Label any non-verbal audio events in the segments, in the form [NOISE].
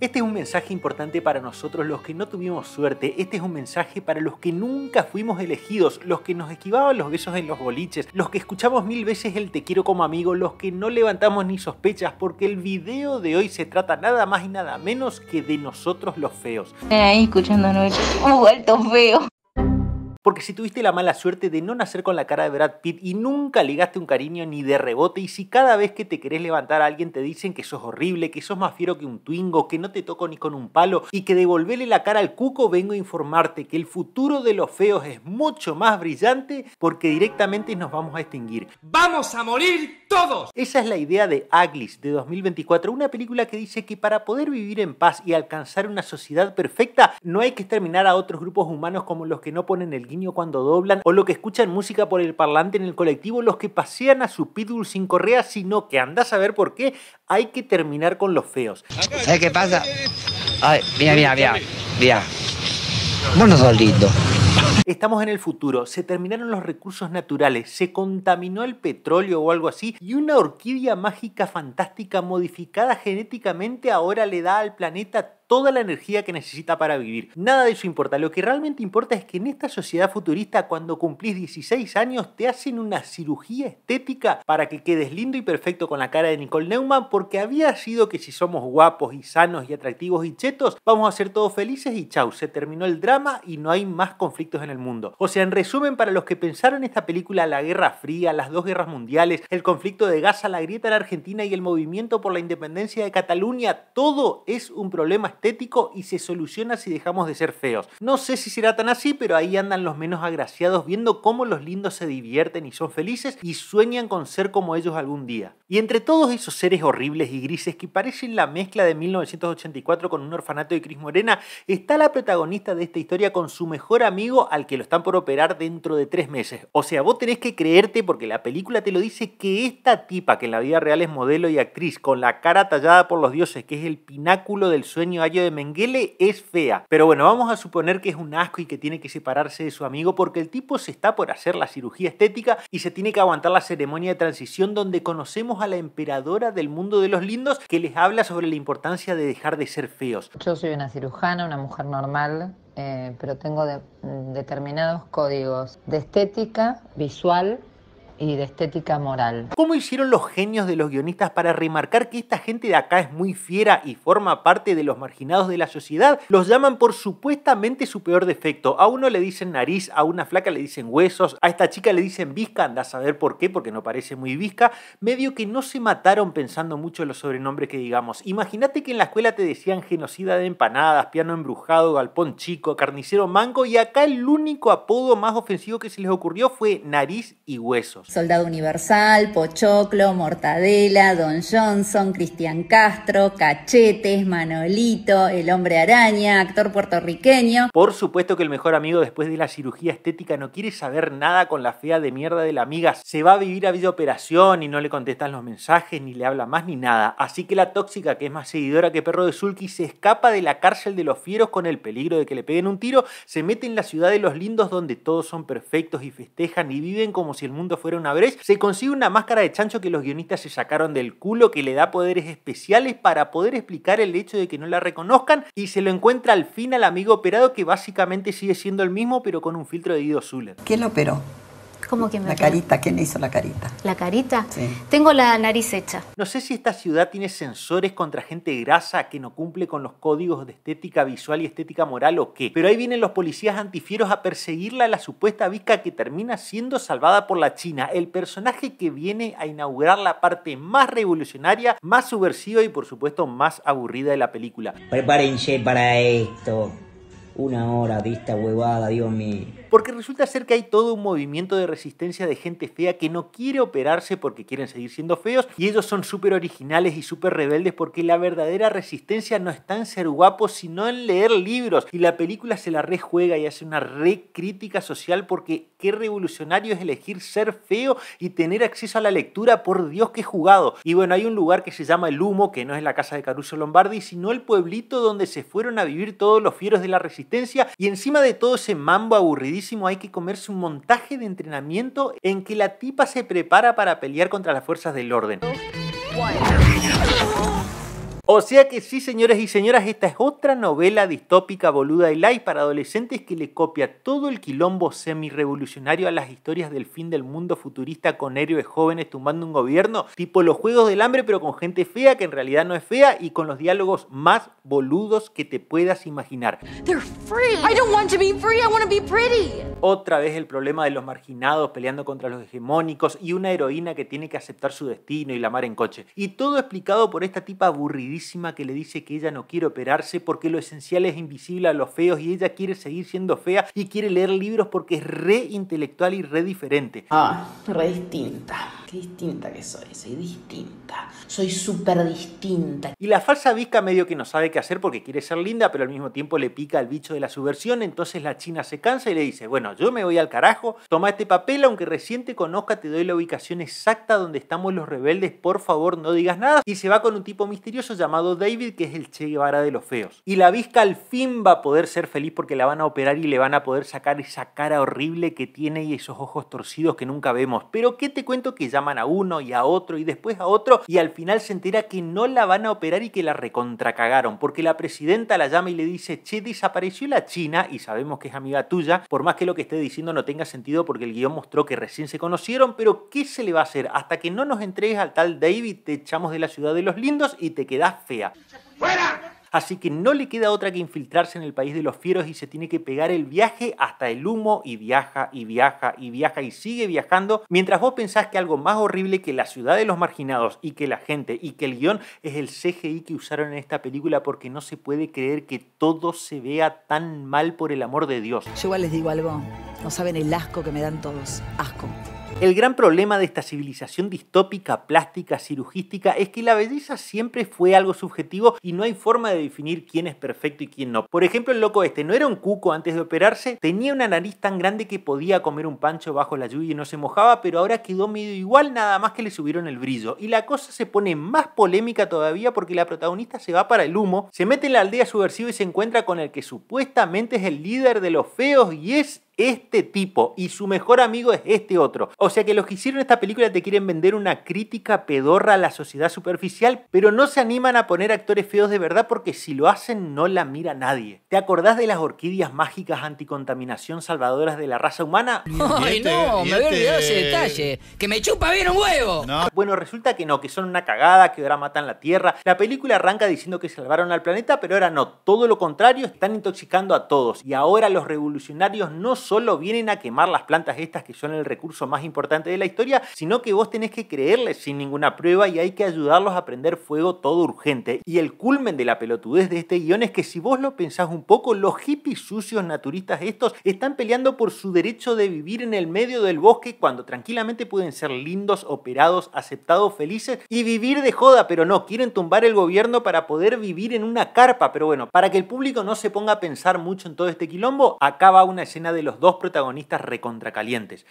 Este es un mensaje importante para nosotros los que no tuvimos suerte, este es un mensaje para los que nunca fuimos elegidos, los que nos esquivaban los besos en los boliches, los que escuchamos mil veces el te quiero como amigo, los que no levantamos ni sospechas, porque el video de hoy se trata nada más y nada menos que de nosotros los feos. Ahí escuchando a vuelto feo. Porque si tuviste la mala suerte de no nacer con la cara de Brad Pitt y nunca ligaste un cariño ni de rebote, y si cada vez que te querés levantar a alguien te dicen que sos horrible, que sos más fiero que un twingo, que no te toco ni con un palo, y que devolverle la cara al cuco, vengo a informarte que el futuro de los feos es mucho más brillante porque directamente nos vamos a extinguir. ¡Vamos a morir! todos. Esa es la idea de Aglis de 2024, una película que dice que para poder vivir en paz y alcanzar una sociedad perfecta, no hay que exterminar a otros grupos humanos como los que no ponen el guiño cuando doblan o los que escuchan música por el parlante en el colectivo, los que pasean a su pitbull sin correa, sino que anda a saber por qué hay que terminar con los feos. ¿Sabes qué pasa? Ay, mira, mira, mira, mira. Vos Estamos en el futuro, se terminaron los recursos naturales, se contaminó el petróleo o algo así, y una orquídea mágica fantástica modificada genéticamente ahora le da al planeta toda la energía que necesita para vivir. Nada de eso importa, lo que realmente importa es que en esta sociedad futurista cuando cumplís 16 años te hacen una cirugía estética para que quedes lindo y perfecto con la cara de Nicole Neumann porque había sido que si somos guapos y sanos y atractivos y chetos vamos a ser todos felices y chau, se terminó el drama y no hay más conflictos en el mundo. O sea, en resumen, para los que pensaron esta película la Guerra Fría, las dos guerras mundiales, el conflicto de Gaza, la grieta en Argentina y el movimiento por la independencia de Cataluña, todo es un problema estético y se soluciona si dejamos de ser feos. No sé si será tan así, pero ahí andan los menos agraciados viendo cómo los lindos se divierten y son felices y sueñan con ser como ellos algún día. Y entre todos esos seres horribles y grises que parecen la mezcla de 1984 con un orfanato de Cris Morena, está la protagonista de esta historia con su mejor amigo al que lo están por operar dentro de tres meses. O sea, vos tenés que creerte porque la película te lo dice que esta tipa que en la vida real es modelo y actriz con la cara tallada por los dioses, que es el pináculo del sueño de Mengele es fea, pero bueno, vamos a suponer que es un asco y que tiene que separarse de su amigo porque el tipo se está por hacer la cirugía estética y se tiene que aguantar la ceremonia de transición donde conocemos a la emperadora del mundo de los lindos que les habla sobre la importancia de dejar de ser feos. Yo soy una cirujana, una mujer normal, eh, pero tengo mm, determinados códigos de estética, visual y de estética moral. ¿Cómo hicieron los genios de los guionistas para remarcar que esta gente de acá es muy fiera y forma parte de los marginados de la sociedad? Los llaman por supuestamente su peor defecto. A uno le dicen nariz, a una flaca le dicen huesos, a esta chica le dicen visca, anda a saber por qué, porque no parece muy visca. Medio que no se mataron pensando mucho en los sobrenombres que digamos. Imagínate que en la escuela te decían genocida de empanadas, piano embrujado, galpón chico, carnicero mango y acá el único apodo más ofensivo que se les ocurrió fue nariz y huesos. Soldado Universal, Pochoclo, Mortadela, Don Johnson, Cristian Castro, Cachetes, Manolito, El Hombre Araña, actor puertorriqueño. Por supuesto que el mejor amigo después de la cirugía estética no quiere saber nada con la fea de mierda de la amiga. Se va a vivir a vida operación y no le contestan los mensajes, ni le habla más, ni nada. Así que la tóxica, que es más seguidora que perro de Zulki, se escapa de la cárcel de los fieros con el peligro de que le peguen un tiro, se mete en la ciudad de los lindos donde todos son perfectos y festejan y viven como si el mundo fuera una brecha, se consigue una máscara de chancho que los guionistas se sacaron del culo, que le da poderes especiales para poder explicar el hecho de que no la reconozcan, y se lo encuentra al fin al amigo operado que básicamente sigue siendo el mismo, pero con un filtro de Ido Zuller. ¿Quién lo operó? que la carita, ¿quién le hizo la carita? ¿La carita? Sí. Tengo la nariz hecha. No sé si esta ciudad tiene sensores contra gente grasa que no cumple con los códigos de estética visual y estética moral o qué, pero ahí vienen los policías antifieros a perseguirla a la supuesta Vika que termina siendo salvada por la China, el personaje que viene a inaugurar la parte más revolucionaria, más subversiva y por supuesto más aburrida de la película. Prepárense para esto una hora de esta huevada, Dios mío. Porque resulta ser que hay todo un movimiento de resistencia de gente fea que no quiere operarse porque quieren seguir siendo feos y ellos son súper originales y súper rebeldes porque la verdadera resistencia no está en ser guapo sino en leer libros y la película se la rejuega y hace una crítica social porque qué revolucionario es elegir ser feo y tener acceso a la lectura, por Dios que jugado. Y bueno, hay un lugar que se llama El Humo, que no es la casa de Caruso Lombardi, sino el pueblito donde se fueron a vivir todos los fieros de la resistencia y encima de todo ese mambo aburridísimo hay que comerse un montaje de entrenamiento en que la tipa se prepara para pelear contra las fuerzas del orden. O sea que sí, señores y señoras, esta es otra novela distópica boluda y light para adolescentes que le copia todo el quilombo semi-revolucionario a las historias del fin del mundo futurista con héroes jóvenes tumbando un gobierno, tipo los juegos del hambre pero con gente fea que en realidad no es fea y con los diálogos más boludos que te puedas imaginar. Otra vez el problema de los marginados peleando contra los hegemónicos y una heroína que tiene que aceptar su destino y la mar en coche. Y todo explicado por esta tipa aburridísima que le dice que ella no quiere operarse porque lo esencial es invisible a los feos y ella quiere seguir siendo fea y quiere leer libros porque es re intelectual y re diferente. Ah, re distinta. Qué distinta que soy, soy distinta. Soy súper distinta. Y la falsa visca medio que no sabe qué hacer porque quiere ser linda, pero al mismo tiempo le pica el bicho de la subversión, entonces la china se cansa y le dice, bueno, yo me voy al carajo, toma este papel, aunque recién te conozca, te doy la ubicación exacta donde estamos los rebeldes, por favor no digas nada. Y se va con un tipo misterioso llamado llamado David, que es el Che Guevara de los feos. Y la visca al fin va a poder ser feliz porque la van a operar y le van a poder sacar esa cara horrible que tiene y esos ojos torcidos que nunca vemos. Pero ¿qué te cuento que llaman a uno y a otro y después a otro y al final se entera que no la van a operar y que la recontracagaron? Porque la presidenta la llama y le dice, Che, desapareció la China y sabemos que es amiga tuya, por más que lo que esté diciendo no tenga sentido porque el guión mostró que recién se conocieron, pero ¿qué se le va a hacer? Hasta que no nos entregues al tal David, te echamos de la ciudad de los lindos y te quedás fea. Así que no le queda otra que infiltrarse en el país de los fieros y se tiene que pegar el viaje hasta el humo y viaja y viaja y viaja y sigue viajando mientras vos pensás que algo más horrible que la ciudad de los marginados y que la gente y que el guión es el CGI que usaron en esta película porque no se puede creer que todo se vea tan mal por el amor de Dios. Yo igual les digo algo, no saben el asco que me dan todos, asco. El gran problema de esta civilización distópica, plástica, cirugística es que la belleza siempre fue algo subjetivo y no hay forma de definir quién es perfecto y quién no. Por ejemplo, el loco este no era un cuco antes de operarse, tenía una nariz tan grande que podía comer un pancho bajo la lluvia y no se mojaba, pero ahora quedó medio igual nada más que le subieron el brillo. Y la cosa se pone más polémica todavía porque la protagonista se va para el humo, se mete en la aldea subversiva y se encuentra con el que supuestamente es el líder de los feos y es este tipo y su mejor amigo es este otro. O sea que los que hicieron esta película te quieren vender una crítica pedorra a la sociedad superficial, pero no se animan a poner actores feos de verdad porque si lo hacen no la mira nadie. ¿Te acordás de las orquídeas mágicas anticontaminación salvadoras de la raza humana? [LAUGHS] Ay, no, me había olvidado ese detalle. Que me chupa bien un huevo. Bueno, resulta que no, que son una cagada, que ahora matan la Tierra. La película arranca diciendo que salvaron al planeta, pero ahora no. Todo lo contrario, están intoxicando a todos. Y ahora los revolucionarios no son solo vienen a quemar las plantas estas que son el recurso más importante de la historia, sino que vos tenés que creerles sin ninguna prueba y hay que ayudarlos a prender fuego todo urgente. Y el culmen de la pelotudez de este guión es que si vos lo pensás un poco, los hippies sucios naturistas estos están peleando por su derecho de vivir en el medio del bosque cuando tranquilamente pueden ser lindos, operados, aceptados, felices y vivir de joda, pero no, quieren tumbar el gobierno para poder vivir en una carpa, pero bueno, para que el público no se ponga a pensar mucho en todo este quilombo, acaba una escena de los dos protagonistas recontracalientes.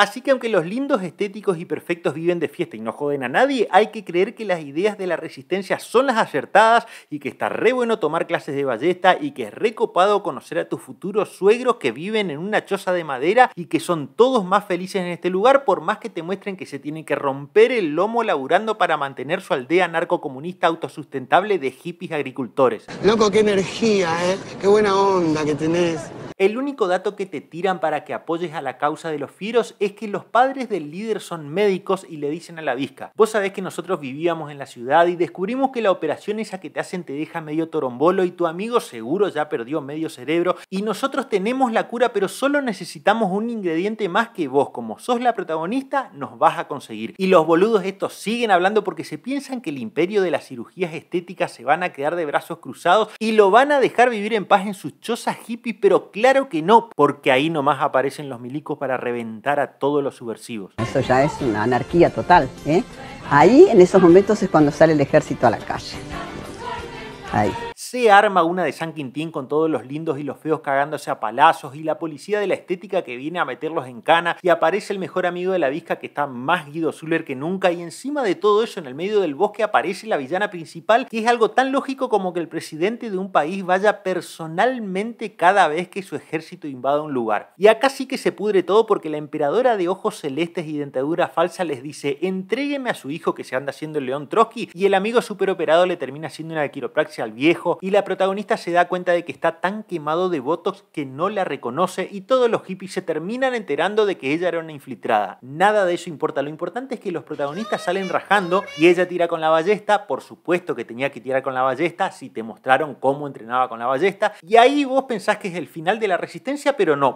Así que aunque los lindos, estéticos y perfectos viven de fiesta y no joden a nadie, hay que creer que las ideas de la resistencia son las acertadas y que está re bueno tomar clases de ballesta y que es recopado conocer a tus futuros suegros que viven en una choza de madera y que son todos más felices en este lugar por más que te muestren que se tienen que romper el lomo laburando para mantener su aldea narcocomunista autosustentable de hippies agricultores. Loco, qué energía, eh. Qué buena onda que tenés. El único dato que te tiran para que apoyes a la causa de los fieros es que los padres del líder son médicos y le dicen a la visca, vos sabés que nosotros vivíamos en la ciudad y descubrimos que la operación esa que te hacen te deja medio torombolo y tu amigo seguro ya perdió medio cerebro y nosotros tenemos la cura pero solo necesitamos un ingrediente más que vos, como sos la protagonista nos vas a conseguir. Y los boludos estos siguen hablando porque se piensan que el imperio de las cirugías estéticas se van a quedar de brazos cruzados y lo van a dejar vivir en paz en sus chozas hippies pero claro Claro que no, porque ahí nomás aparecen los milicos para reventar a todos los subversivos. Eso ya es una anarquía total. ¿eh? Ahí en esos momentos es cuando sale el ejército a la calle. Ahí se arma una de San Quintín con todos los lindos y los feos cagándose a palazos y la policía de la estética que viene a meterlos en cana y aparece el mejor amigo de la visca que está más Guido Zuller que nunca y encima de todo eso en el medio del bosque aparece la villana principal que es algo tan lógico como que el presidente de un país vaya personalmente cada vez que su ejército invada un lugar. Y acá sí que se pudre todo porque la emperadora de ojos celestes y dentadura falsa les dice entrégueme a su hijo que se anda haciendo el león Trotsky y el amigo superoperado le termina haciendo una quiropraxia al viejo y la protagonista se da cuenta de que está tan quemado de votos que no la reconoce y todos los hippies se terminan enterando de que ella era una infiltrada. Nada de eso importa, lo importante es que los protagonistas salen rajando y ella tira con la ballesta, por supuesto que tenía que tirar con la ballesta si te mostraron cómo entrenaba con la ballesta y ahí vos pensás que es el final de la resistencia, pero no.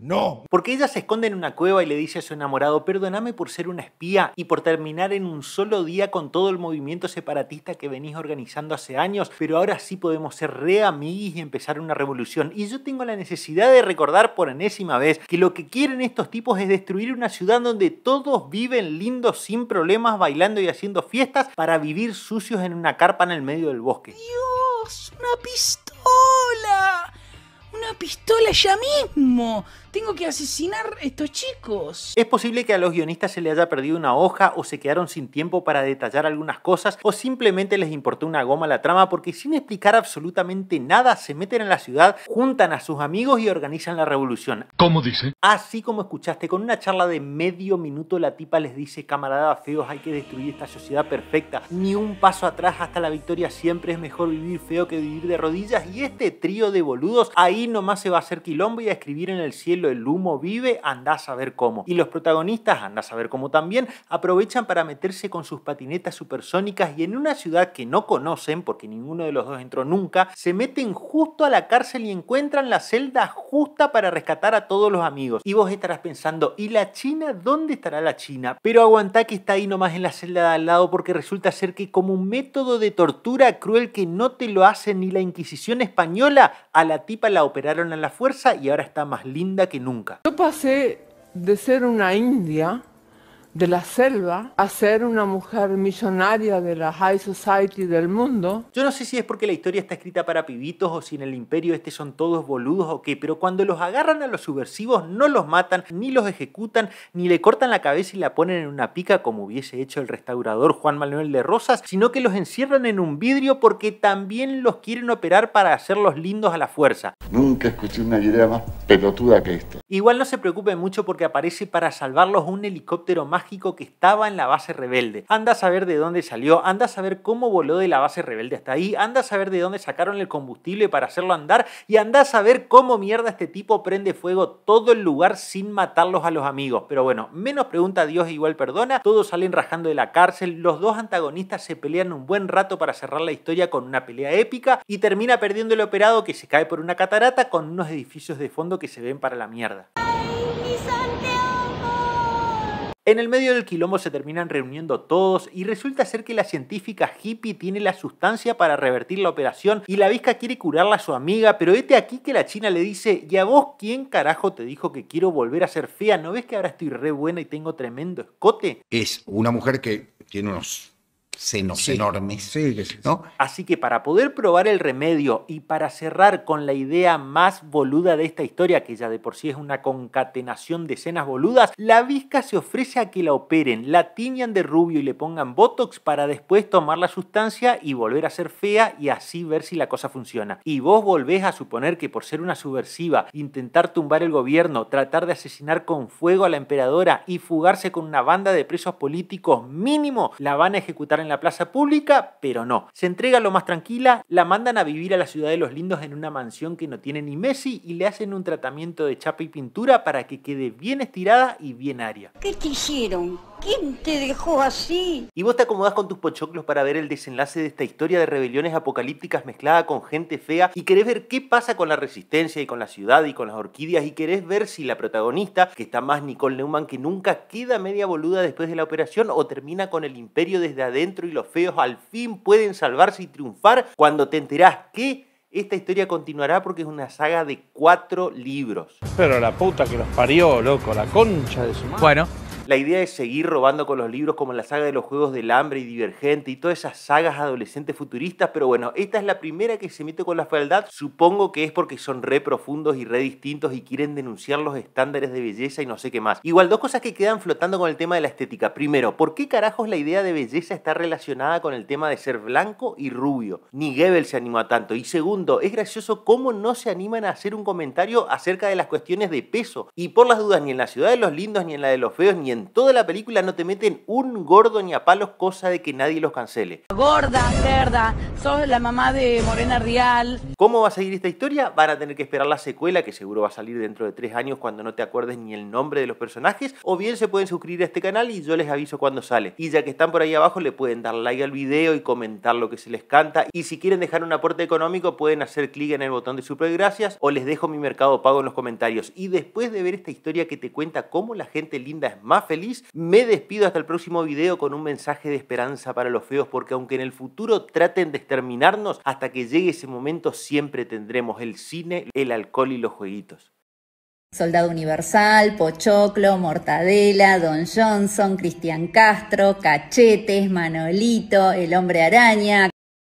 No. Porque ella se esconde en una cueva y le dice a su enamorado, perdóname por ser una espía y por terminar en un solo día con todo el movimiento separatista que venís organizando hace años, pero ahora sí podemos ser re y empezar una revolución. Y yo tengo la necesidad de recordar por enésima vez que lo que quieren estos tipos es destruir una ciudad donde todos viven lindos sin problemas, bailando y haciendo fiestas para vivir sucios en una carpa en el medio del bosque. Dios, una pistola pistola ya mismo. Tengo que asesinar a estos chicos. Es posible que a los guionistas se le haya perdido una hoja o se quedaron sin tiempo para detallar algunas cosas o simplemente les importó una goma la trama porque sin explicar absolutamente nada se meten en la ciudad, juntan a sus amigos y organizan la revolución. ¿Cómo dice? Así como escuchaste, con una charla de medio minuto la tipa les dice, camarada feos, hay que destruir esta sociedad perfecta. Ni un paso atrás hasta la victoria siempre es mejor vivir feo que vivir de rodillas y este trío de boludos ahí nomás se va a hacer quilombo y a escribir en el cielo el humo vive, anda a saber cómo. Y los protagonistas, anda a saber cómo también, aprovechan para meterse con sus patinetas supersónicas y en una ciudad que no conocen, porque ninguno de los dos entró nunca, se meten justo a la cárcel y encuentran la celda justa para rescatar a todos los amigos. Y vos estarás pensando, ¿y la China? ¿Dónde estará la China? Pero aguantá que está ahí nomás en la celda de al lado porque resulta ser que como un método de tortura cruel que no te lo hace ni la Inquisición española, a la tipa la operaron en a la fuerza y ahora está más linda que nunca. Yo pasé de ser una india de la selva a ser una mujer millonaria de la high society del mundo. Yo no sé si es porque la historia está escrita para pibitos o si en el imperio este son todos boludos o qué, pero cuando los agarran a los subversivos no los matan, ni los ejecutan, ni le cortan la cabeza y la ponen en una pica como hubiese hecho el restaurador Juan Manuel de Rosas, sino que los encierran en un vidrio porque también los quieren operar para hacerlos lindos a la fuerza escuché una idea más pelotuda que esta. Igual no se preocupe mucho porque aparece para salvarlos un helicóptero mágico que estaba en la base rebelde. Anda a saber de dónde salió, anda a saber cómo voló de la base rebelde hasta ahí, anda a saber de dónde sacaron el combustible para hacerlo andar y anda a saber cómo mierda este tipo prende fuego todo el lugar sin matarlos a los amigos. Pero bueno, menos pregunta a Dios igual perdona, todos salen rajando de la cárcel, los dos antagonistas se pelean un buen rato para cerrar la historia con una pelea épica y termina perdiendo el operado que se cae por una catarata con unos edificios de fondo que se ven para la mierda. En el medio del quilombo se terminan reuniendo todos y resulta ser que la científica hippie tiene la sustancia para revertir la operación y la visca quiere curarla a su amiga, pero vete aquí que la china le dice, ¿y a vos quién carajo te dijo que quiero volver a ser fea? ¿No ves que ahora estoy re buena y tengo tremendo escote? Es una mujer que tiene unos senos enormes. ¿no? Así que para poder probar el remedio y para cerrar con la idea más boluda de esta historia, que ya de por sí es una concatenación de escenas boludas, la visca se ofrece a que la operen, la tiñan de rubio y le pongan botox para después tomar la sustancia y volver a ser fea y así ver si la cosa funciona. Y vos volvés a suponer que por ser una subversiva, intentar tumbar el gobierno, tratar de asesinar con fuego a la emperadora y fugarse con una banda de presos políticos mínimo, la van a ejecutar en la plaza pública, pero no. Se entrega lo más tranquila, la mandan a vivir a la ciudad de los lindos en una mansión que no tiene ni Messi y le hacen un tratamiento de chapa y pintura para que quede bien estirada y bien aria. ¿Qué te hicieron? quién te dejó así? Y vos te acomodás con tus pochoclos para ver el desenlace de esta historia de rebeliones apocalípticas mezclada con gente fea y querés ver qué pasa con la resistencia y con la ciudad y con las orquídeas y querés ver si la protagonista, que está más Nicole Neumann que nunca, queda media boluda después de la operación o termina con el imperio desde adentro y los feos al fin pueden salvarse y triunfar cuando te enterás que esta historia continuará porque es una saga de cuatro libros. Pero la puta que nos parió, loco, la concha de su madre. Bueno, la idea de seguir robando con los libros como la saga de los Juegos del Hambre y Divergente y todas esas sagas adolescentes futuristas, pero bueno, esta es la primera que se mete con la fealdad. Supongo que es porque son re profundos y re distintos y quieren denunciar los estándares de belleza y no sé qué más. Igual, dos cosas que quedan flotando con el tema de la estética. Primero, ¿por qué carajos la idea de belleza está relacionada con el tema de ser blanco y rubio? Ni Goebbels se a tanto. Y segundo, es gracioso cómo no se animan a hacer un comentario acerca de las cuestiones de peso. Y por las dudas, ni en la ciudad de los lindos, ni en la de los feos, ni en toda la película no te meten un gordo ni a palos cosa de que nadie los cancele. Gorda, cerda, sos la mamá de Morena Real ¿Cómo va a seguir esta historia? Van a tener que esperar la secuela, que seguro va a salir dentro de tres años cuando no te acuerdes ni el nombre de los personajes, o bien se pueden suscribir a este canal y yo les aviso cuando sale. Y ya que están por ahí abajo, le pueden dar like al video y comentar lo que se les canta. Y si quieren dejar un aporte económico, pueden hacer clic en el botón de super gracias o les dejo mi mercado pago en los comentarios. Y después de ver esta historia que te cuenta cómo la gente linda es más feliz. Me despido hasta el próximo video con un mensaje de esperanza para los feos, porque aunque en el futuro traten de exterminarnos, hasta que llegue ese momento siempre tendremos el cine, el alcohol y los jueguitos. Soldado Universal, Pochoclo, Mortadela, Don Johnson, Cristian Castro, Cachetes, Manolito, El Hombre Araña,